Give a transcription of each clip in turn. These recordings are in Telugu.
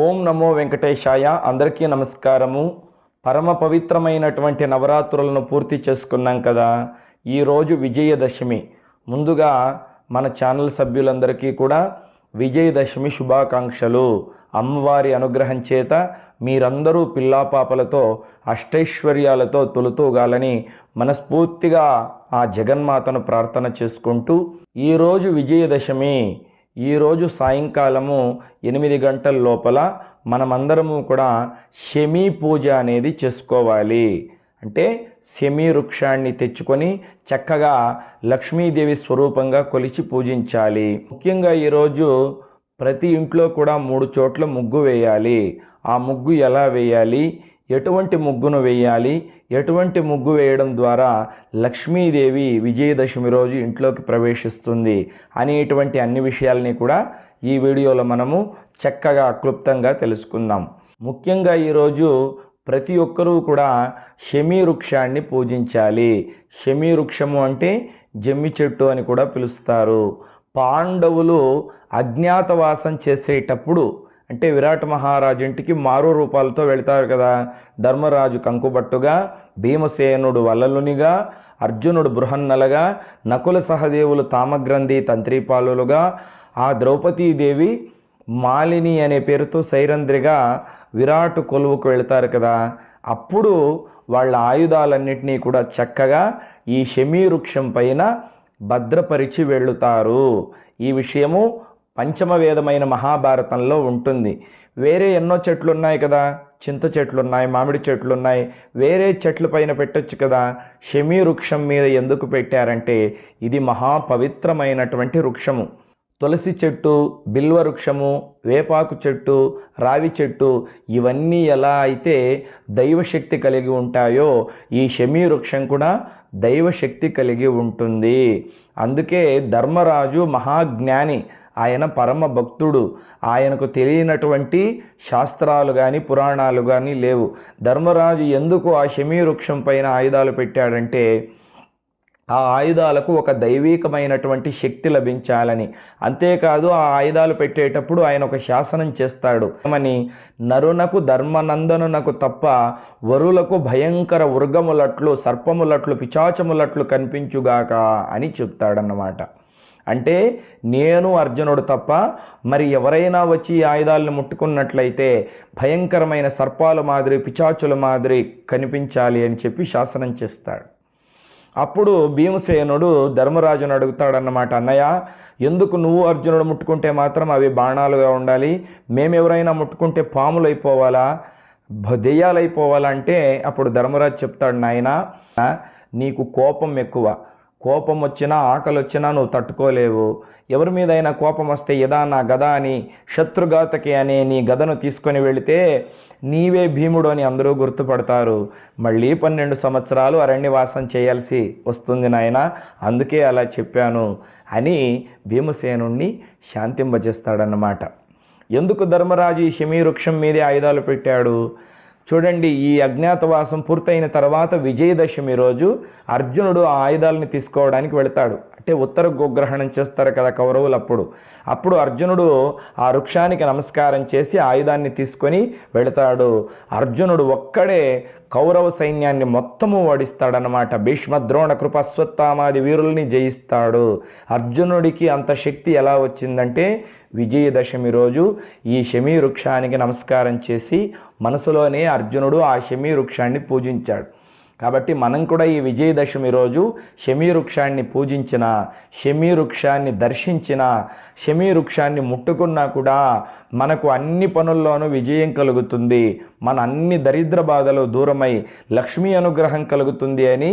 ఓం నమో వెంకటేశాయ అందరికీ నమస్కారము పరమ పవిత్రమైనటువంటి నవరాత్రులను పూర్తి చేసుకున్నాం కదా ఈరోజు విజయదశమి ముందుగా మన ఛానల్ సభ్యులందరికీ కూడా విజయదశమి శుభాకాంక్షలు అమ్మవారి అనుగ్రహం చేత మీరందరూ పిల్లాపాపలతో అష్టైశ్వర్యాలతో తొలుతూగాలని మనస్ఫూర్తిగా ఆ జగన్మాతను ప్రార్థన చేసుకుంటూ ఈరోజు విజయదశమి ఈరోజు సాయంకాలము ఎనిమిది గంటల లోపల మనమందరము కూడా శమీ పూజ అనేది చేసుకోవాలి అంటే శమీ వృక్షాన్ని తెచ్చుకొని చక్కగా లక్ష్మీదేవి స్వరూపంగా కొలిచి పూజించాలి ముఖ్యంగా ఈరోజు ప్రతి ఇంట్లో కూడా మూడు చోట్ల ముగ్గు వేయాలి ఆ ముగ్గు ఎలా వేయాలి ఎటువంటి ముగ్గును వేయాలి ఎటువంటి ముగ్గు వేయడం ద్వారా లక్ష్మీదేవి విజయదశమి రోజు ఇంట్లోకి ప్రవేశిస్తుంది అనేటువంటి అన్ని విషయాల్ని కూడా ఈ వీడియోలో మనము చక్కగా క్లుప్తంగా తెలుసుకుందాం ముఖ్యంగా ఈరోజు ప్రతి ఒక్కరూ కూడా షమీ వృక్షాన్ని పూజించాలి షమీ వృక్షము అంటే జమ్మి చెట్టు అని కూడా పిలుస్తారు పాండవులు అజ్ఞాతవాసం చేసేటప్పుడు అంటే విరాట్ మహారాజు ఇంటికి మారు రూపాలతో వెళతారు కదా ధర్మరాజు కంకుబట్టుగా భీమసేనుడు వల్లలునిగా అర్జునుడు బృహన్నలగా నకుల సహదేవులు తామగ్రంథి తంత్రిపాలులుగా ఆ ద్రౌపదీదేవి మాలిని అనే పేరుతో సైరంధ్రిగా విరాట్ కొలువుకు వెళతారు కదా అప్పుడు వాళ్ళ ఆయుధాలన్నింటినీ కూడా చక్కగా ఈ వృక్షం పైన భద్రపరిచి వెళుతారు ఈ విషయము పంచమ మహాభారతంలో ఉంటుంది వేరే ఎన్నో చెట్లు ఉన్నాయి కదా చింత చెట్లు ఉన్నాయి మామిడి చెట్లు ఉన్నాయి వేరే చెట్ల పైన పెట్టొచ్చు కదా షమీ వృక్షం మీద ఎందుకు పెట్టారంటే ఇది మహాపవిత్రమైనటువంటి వృక్షము తులసి చెట్టు బిల్వ వృక్షము వేపాకు చెట్టు రావి చెట్టు ఇవన్నీ ఎలా అయితే దైవశక్తి కలిగి ఉంటాయో ఈ షమీ వృక్షం కూడా దైవశక్తి కలిగి ఉంటుంది అందుకే ధర్మరాజు మహాజ్ఞాని ఆయన పరమ భక్తుడు ఆయనకు తెలియనటువంటి శాస్త్రాలు కానీ పురాణాలు కానీ లేవు ధర్మరాజు ఎందుకు ఆ వృక్షం పైన ఆయుధాలు పెట్టాడంటే ఆ ఆయుధాలకు ఒక దైవీకమైనటువంటి శక్తి లభించాలని అంతేకాదు ఆ ఆయుధాలు పెట్టేటప్పుడు ఆయన ఒక శాసనం చేస్తాడు మని నరునకు ధర్మనందనునకు తప్ప వరులకు భయంకర ఉర్గములట్లు సర్పములట్లు పిచాచములట్లు కనిపించుగాక అని చెప్తాడన్నమాట అంటే నేను అర్జునుడు తప్ప మరి ఎవరైనా వచ్చి ఈ ఆయుధాలను ముట్టుకున్నట్లయితే భయంకరమైన సర్పాల మాదిరి పిచాచుల మాదిరి కనిపించాలి అని చెప్పి శాసనం చేస్తాడు అప్పుడు భీమసేనుడు ధర్మరాజును అడుగుతాడన్నమాట అన్నయ్య ఎందుకు నువ్వు అర్జునుడు ముట్టుకుంటే మాత్రం అవి బాణాలుగా ఉండాలి మేమెవరైనా ముట్టుకుంటే పాములు అయిపోవాలా దెయ్యాలైపోవాలంటే అప్పుడు ధర్మరాజు చెప్తాడు నాయన నీకు కోపం ఎక్కువ కోపం వచ్చినా ఆకలి వచ్చినా నువ్వు తట్టుకోలేవు ఎవరి మీదైనా కోపం వస్తే యదా నా గద అని శత్రుఘాతకి అనే నీ గదను తీసుకొని వెళితే నీవే భీముడు అని అందరూ గుర్తుపడతారు మళ్ళీ పన్నెండు సంవత్సరాలు అరణ్యవాసం చేయాల్సి వస్తుంది నాయన అందుకే అలా చెప్పాను అని భీమసేనుణ్ణి శాంతింపజేస్తాడన్నమాట ఎందుకు ధర్మరాజు ఈ శమీ వృక్షం మీదే ఆయుధాలు పెట్టాడు చూడండి ఈ అజ్ఞాతవాసం పూర్తయిన తర్వాత విజయదశమి రోజు అర్జునుడు ఆ ఆయుధాలని తీసుకోవడానికి వెళతాడు అంటే ఉత్తర గోగ్రహణం చేస్తారు కదా కౌరవులు అప్పుడు అప్పుడు అర్జునుడు ఆ వృక్షానికి నమస్కారం చేసి ఆయుధాన్ని తీసుకొని వెళతాడు అర్జునుడు ఒక్కడే కౌరవ సైన్యాన్ని మొత్తము ఓడిస్తాడనమాట భీష్మ ద్రోణ కృపస్వత్తామాది వీరుల్ని జయిస్తాడు అర్జునుడికి అంత శక్తి ఎలా వచ్చిందంటే విజయదశమి రోజు ఈ శమీ వృక్షానికి నమస్కారం చేసి మనసులోనే అర్జునుడు ఆ వృక్షాన్ని పూజించాడు కాబట్టి మనం కూడా ఈ విజయదశమి రోజు వృక్షాన్ని పూజించిన వృక్షాన్ని దర్శించిన వృక్షాన్ని ముట్టుకున్నా కూడా మనకు అన్ని పనుల్లోనూ విజయం కలుగుతుంది మన అన్ని దరిద్ర బాధలు దూరమై లక్ష్మీ అనుగ్రహం కలుగుతుంది అని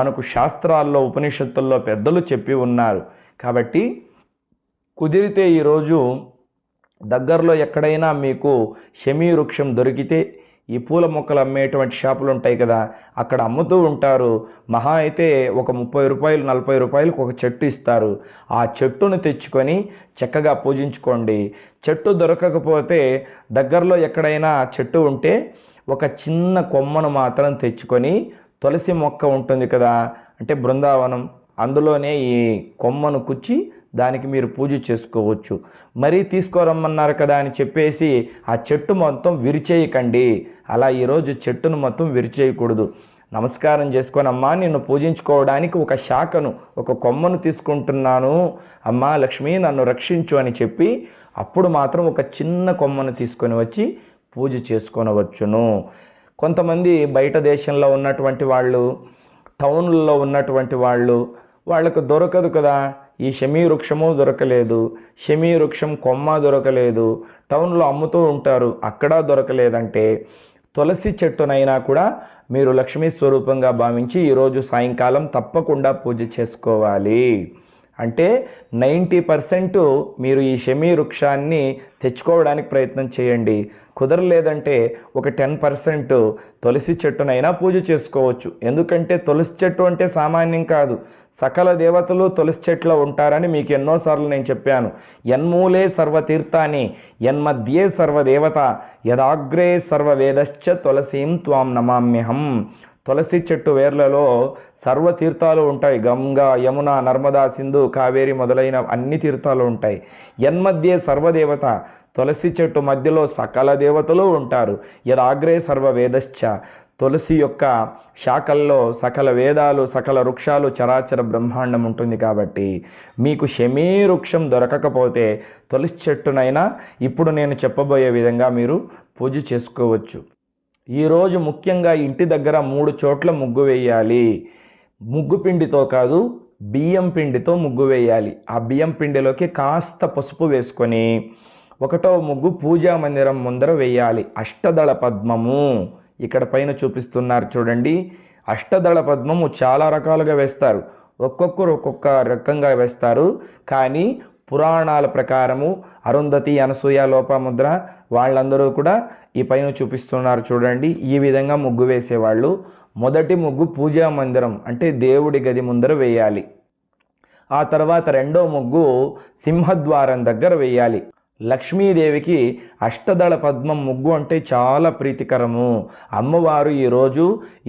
మనకు శాస్త్రాల్లో ఉపనిషత్తుల్లో పెద్దలు చెప్పి ఉన్నారు కాబట్టి కుదిరితే ఈరోజు దగ్గరలో ఎక్కడైనా మీకు షమీ వృక్షం దొరికితే ఈ పూల మొక్కలు అమ్మేటువంటి షాపులు ఉంటాయి కదా అక్కడ అమ్ముతూ ఉంటారు మహా అయితే ఒక ముప్పై రూపాయలు నలభై రూపాయలకు ఒక చెట్టు ఇస్తారు ఆ చెట్టును తెచ్చుకొని చక్కగా పూజించుకోండి చెట్టు దొరకకపోతే దగ్గరలో ఎక్కడైనా చెట్టు ఉంటే ఒక చిన్న కొమ్మను మాత్రం తెచ్చుకొని తులసి మొక్క ఉంటుంది కదా అంటే బృందావనం అందులోనే ఈ కొమ్మను కుచ్చి దానికి మీరు పూజ చేసుకోవచ్చు మరీ తీసుకోరమ్మన్నారు కదా అని చెప్పేసి ఆ చెట్టు మొత్తం విరిచేయకండి అలా ఈరోజు చెట్టును మొత్తం విరిచేయకూడదు నమస్కారం చేసుకొని అమ్మా నిన్ను పూజించుకోవడానికి ఒక శాఖను ఒక కొమ్మను తీసుకుంటున్నాను అమ్మా లక్ష్మి నన్ను రక్షించు అని చెప్పి అప్పుడు మాత్రం ఒక చిన్న కొమ్మను తీసుకొని వచ్చి పూజ చేసుకొనవచ్చును కొంతమంది బయట దేశంలో ఉన్నటువంటి వాళ్ళు టౌన్లలో ఉన్నటువంటి వాళ్ళు వాళ్ళకు దొరకదు కదా ఈ షమీ వృక్షము దొరకలేదు షమీ వృక్షం కొమ్మ దొరకలేదు టౌన్లో అమ్ముతూ ఉంటారు అక్కడ దొరకలేదంటే తులసి చెట్టునైనా కూడా మీరు లక్ష్మీ స్వరూపంగా భావించి ఈరోజు సాయంకాలం తప్పకుండా పూజ చేసుకోవాలి అంటే నైంటీ పర్సెంట్ మీరు ఈ షమీ వృక్షాన్ని తెచ్చుకోవడానికి ప్రయత్నం చేయండి కుదరలేదంటే ఒక టెన్ పర్సెంట్ తులసి చెట్టునైనా పూజ చేసుకోవచ్చు ఎందుకంటే తులసి చెట్టు అంటే సామాన్యం కాదు సకల దేవతలు తులసి చెట్లో ఉంటారని మీకు ఎన్నోసార్లు నేను చెప్పాను ఎన్మూలే సర్వతీర్థాన్ని ఎన్మధ్యే సర్వదేవత యదాగ్రే సర్వవేదశ్చ తులసీం త్వాం నమామ్యహం తులసి చెట్టు వేర్లలో సర్వ తీర్థాలు ఉంటాయి గంగా యమున నర్మదా సింధు కావేరి మొదలైన అన్ని తీర్థాలు ఉంటాయి ఎన్మధ్యే సర్వదేవత తులసి చెట్టు మధ్యలో సకల దేవతలు ఉంటారు యదాగ్రే సర్వ వేదశ్చ తులసి యొక్క శాఖల్లో సకల వేదాలు సకల వృక్షాలు చరాచర బ్రహ్మాండం ఉంటుంది కాబట్టి మీకు శమీ వృక్షం దొరకకపోతే తులసి చెట్టునైనా ఇప్పుడు నేను చెప్పబోయే విధంగా మీరు పూజ చేసుకోవచ్చు ఈరోజు ముఖ్యంగా ఇంటి దగ్గర మూడు చోట్ల ముగ్గు వేయాలి ముగ్గు పిండితో కాదు బియ్యం పిండితో ముగ్గు వేయాలి ఆ బియ్యం పిండిలోకి కాస్త పసుపు వేసుకొని ఒకటో ముగ్గు పూజా మందిరం ముందర వేయాలి అష్టదళ పద్మము ఇక్కడ పైన చూపిస్తున్నారు చూడండి అష్టదళ పద్మము చాలా రకాలుగా వేస్తారు ఒక్కొక్కరు ఒక్కొక్క రకంగా వేస్తారు కానీ పురాణాల ప్రకారము అరుంధతి అనసూయ లోపముద్ర వాళ్ళందరూ కూడా ఈ పైన చూపిస్తున్నారు చూడండి ఈ విధంగా ముగ్గు వేసేవాళ్ళు మొదటి ముగ్గు పూజా మందిరం అంటే దేవుడి గది ముందర వేయాలి ఆ తర్వాత రెండో ముగ్గు సింహద్వారం దగ్గర వేయాలి లక్ష్మీదేవికి అష్టదళ పద్మం ముగ్గు అంటే చాలా ప్రీతికరము అమ్మవారు ఈరోజు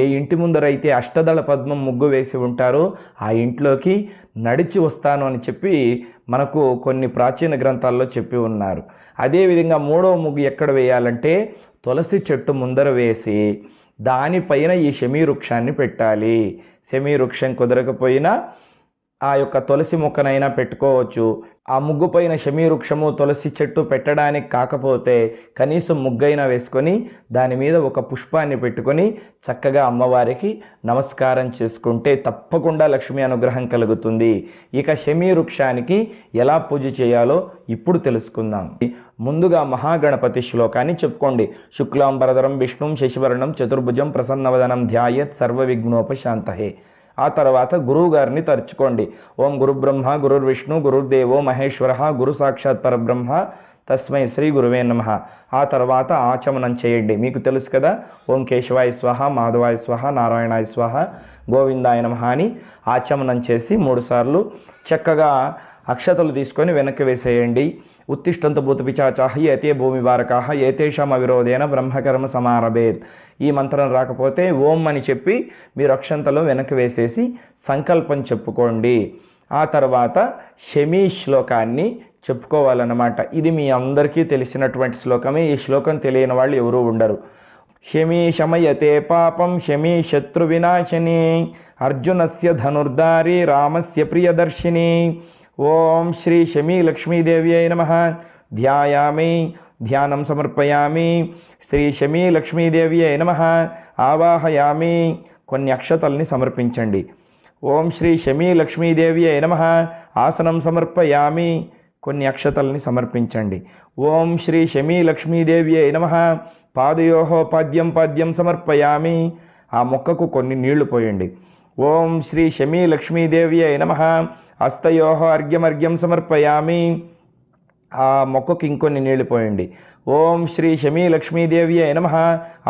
ఏ ఇంటి ముందరైతే అష్టదళ పద్మం ముగ్గు వేసి ఉంటారో ఆ ఇంట్లోకి నడిచి వస్తాను అని చెప్పి మనకు కొన్ని ప్రాచీన గ్రంథాల్లో చెప్పి ఉన్నారు అదేవిధంగా మూడవ ముగ్గు ఎక్కడ వేయాలంటే తులసి చెట్టు ముందర వేసి దానిపైన ఈ వృక్షాన్ని పెట్టాలి వృక్షం కుదరకపోయినా ఆ యొక్క తులసి మొక్కనైనా పెట్టుకోవచ్చు ఆ ముగ్గు పైన వృక్షము తులసి చెట్టు పెట్టడానికి కాకపోతే కనీసం ముగ్గైనా వేసుకొని దాని మీద ఒక పుష్పాన్ని పెట్టుకొని చక్కగా అమ్మవారికి నమస్కారం చేసుకుంటే తప్పకుండా లక్ష్మీ అనుగ్రహం కలుగుతుంది ఇక వృక్షానికి ఎలా పూజ చేయాలో ఇప్పుడు తెలుసుకుందాం ముందుగా మహాగణపతి శ్లోకాన్ని చెప్పుకోండి శుక్లాం వరదరం విష్ణుం శశివరణం చతుర్భుజం ప్రసన్నవదనం ధ్యాయత్ సర్వ విఘ్నోపశాంతహే ఆ తర్వాత గురువు గారిని తరుచుకోండి ఓం గురు బ్రహ్మ గురుర్ విష్ణు గురుర్దేవో మహేశ్వర గురు సాక్షాత్ పరబ్రహ్మ తస్మై శ్రీ గురువే నమ ఆ తర్వాత ఆచమనం చేయండి మీకు తెలుసు కదా ఓం కేశవాయ స్వహ మాధవాయ స్వహ నారాయణాయ స్వహ గోవిందాయ నమ అని ఆచమనం చేసి మూడుసార్లు చక్కగా అక్షతలు తీసుకొని వెనక్కి వేసేయండి ఉత్తిష్టంత భూతపిచాచాహి ఏతే భూమి వారకాహ ఏతేషామ విరోధేన బ్రహ్మకర్మ సమారభేద్ ఈ మంత్రం రాకపోతే ఓం అని చెప్పి మీరు అక్షంతలు వెనక్కి వేసేసి సంకల్పం చెప్పుకోండి ఆ తర్వాత షమీ శ్లోకాన్ని చెప్పుకోవాలన్నమాట ఇది మీ అందరికీ తెలిసినటువంటి శ్లోకమే ఈ శ్లోకం తెలియని వాళ్ళు ఎవరూ ఉండరు శమీ శమయతే పాపం శమీ శత్రు వినాశిని అర్జునస్య ధనుర్ధారి రామస్య ప్రియదర్శిని ఓం శ్రీ శమీ లక్ష్మీదేవి అయి నమ ధ్యాయామి ధ్యానం సమర్పయామి శ్రీ శమీ లక్ష్మీదేవి అయి నమ ఆవాహయామి కొన్ని అక్షతల్ని సమర్పించండి ఓం శ్రీ శమీ లక్ష్మీదేవి అయి నమ ఆసనం సమర్పయామి కొన్ని అక్షతల్ని సమర్పించండి ఓం శ్రీ శమీ లక్ష్మీదేవి అయి నమ పాద్యం పాద్యం సమర్పయామి ఆ మొక్కకు కొన్ని నీళ్లు పోయండి ఓం శ్రీ శమీ లక్ష్మీదేవి అయి నమ హస్తయోహ అర్ఘ్యమర్ఘ్యం సమర్పయామి ఆ మొక్కకి ఇంకొన్ని నీళ్ళు పోయండి ఓం శ్రీ శమీ లక్ష్మీదేవి అయిన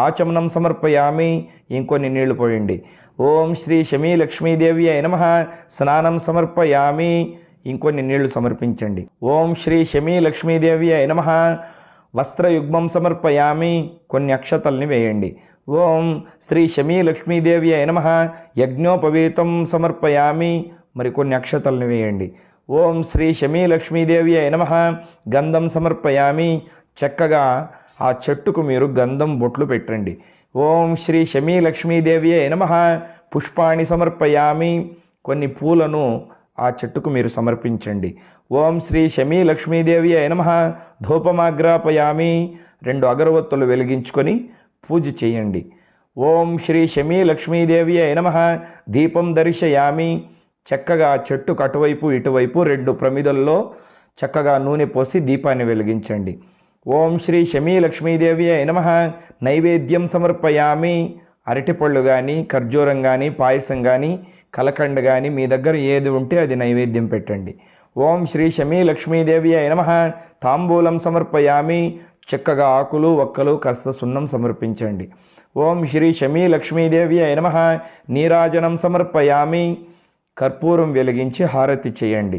ఆచమనం సమర్పయామి ఇంకొన్ని నీళ్లు పోయండి ఓం శ్రీ శమీ లక్ష్మీదేవి అయిన స్నానం సమర్పయామి ఇంకొన్ని నీళ్లు సమర్పించండి ఓం శ్రీ శమీ లక్ష్మీదేవి అయిన వస్త్రయుగ్మం సమర్పయామి కొన్ని అక్షతల్ని వేయండి ఓం శ్రీ శమీ లక్ష్మీదేవి అయిన యజ్ఞోపవీతం సమర్పయామి మరికొన్ని అక్షతలను వేయండి ఓం శ్రీ శమీ లక్ష్మీదేవి నమ గంధం సమర్పయామి చక్కగా ఆ చెట్టుకు మీరు గంధం బొట్లు పెట్టండి ఓం శ్రీ శమీ లక్ష్మీదేవి నమ పుష్పాణి సమర్పయామి కొన్ని పూలను ఆ చెట్టుకు మీరు సమర్పించండి ఓం శ్రీ శమీ లక్ష్మీదేవి నమ ధూపమాగ్రాపయామి రెండు అగరవత్తులు వెలిగించుకొని పూజ చేయండి ఓం శ్రీ శమీ లక్ష్మీదేవి నమ దీపం దర్శయామి చక్కగా చెట్టు కటువైపు ఇటువైపు రెండు ప్రమిదల్లో చక్కగా నూనె పోసి దీపాన్ని వెలిగించండి ఓం శ్రీ శమీ లక్ష్మీదేవి అయిన నైవేద్యం సమర్పయామి అరటిపళ్ళు కానీ ఖర్జూరం కానీ పాయసం కానీ కలకండ కానీ మీ దగ్గర ఏది ఉంటే అది నైవేద్యం పెట్టండి ఓం శ్రీ శమీ లక్ష్మీదేవి అయిన తాంబూలం సమర్పయామి చక్కగా ఆకులు ఒక్కలు కాస్త సున్నం సమర్పించండి ఓం శ్రీ శమీ లక్ష్మీదేవి అయిన నీరాజనం సమర్పయామి కర్పూరం వెలిగించి హారతి చేయండి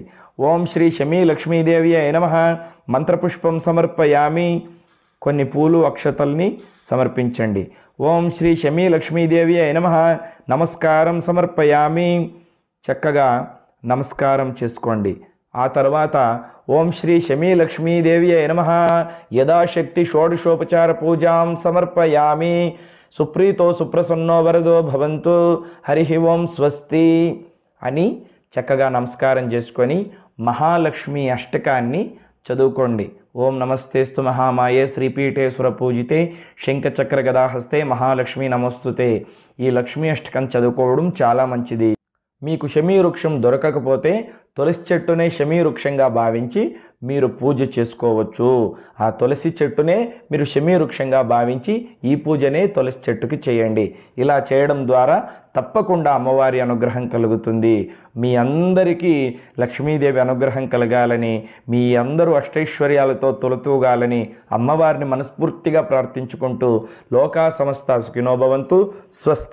ఓం శ్రీ శమీ లక్ష్మీదేవి నమ మంత్రపుష్పం సమర్పయామి కొన్ని పూలు అక్షతల్ని సమర్పించండి ఓం శ్రీ శమీ లక్ష్మీదేవి నమ నమస్కారం సమర్పయామి చక్కగా నమస్కారం చేసుకోండి ఆ తర్వాత ఓం శ్రీ శమీ లక్ష్మీదేవి నమ యథాశక్తి షోడశోపచార పూజాం సమర్పయామి సుప్రీతో సుప్రసన్నో వరదో భవంతు హరి ఓం స్వస్తి అని చక్కగా నమస్కారం చేసుకొని మహాలక్ష్మి అష్టకాన్ని చదువుకోండి ఓం నమస్తేస్తు మహామాయే శ్రీపీఠేశ్వర పూజితే శంఖచక్ర గదాహస్తే మహాలక్ష్మి నమస్తుతే ఈ లక్ష్మీ అష్టకం చదువుకోవడం చాలా మంచిది మీకు వృక్షం దొరకకపోతే తులసి చెట్టునే వృక్షంగా భావించి మీరు పూజ చేసుకోవచ్చు ఆ తులసి చెట్టునే మీరు వృక్షంగా భావించి ఈ పూజనే తులసి చెట్టుకి చేయండి ఇలా చేయడం ద్వారా తప్పకుండా అమ్మవారి అనుగ్రహం కలుగుతుంది మీ అందరికీ లక్ష్మీదేవి అనుగ్రహం కలగాలని మీ అందరూ అష్టైశ్వర్యాలతో తొలతూగాలని అమ్మవారిని మనస్ఫూర్తిగా ప్రార్థించుకుంటూ లోకా సమస్త సుఖినోభవంతు స్వస్తి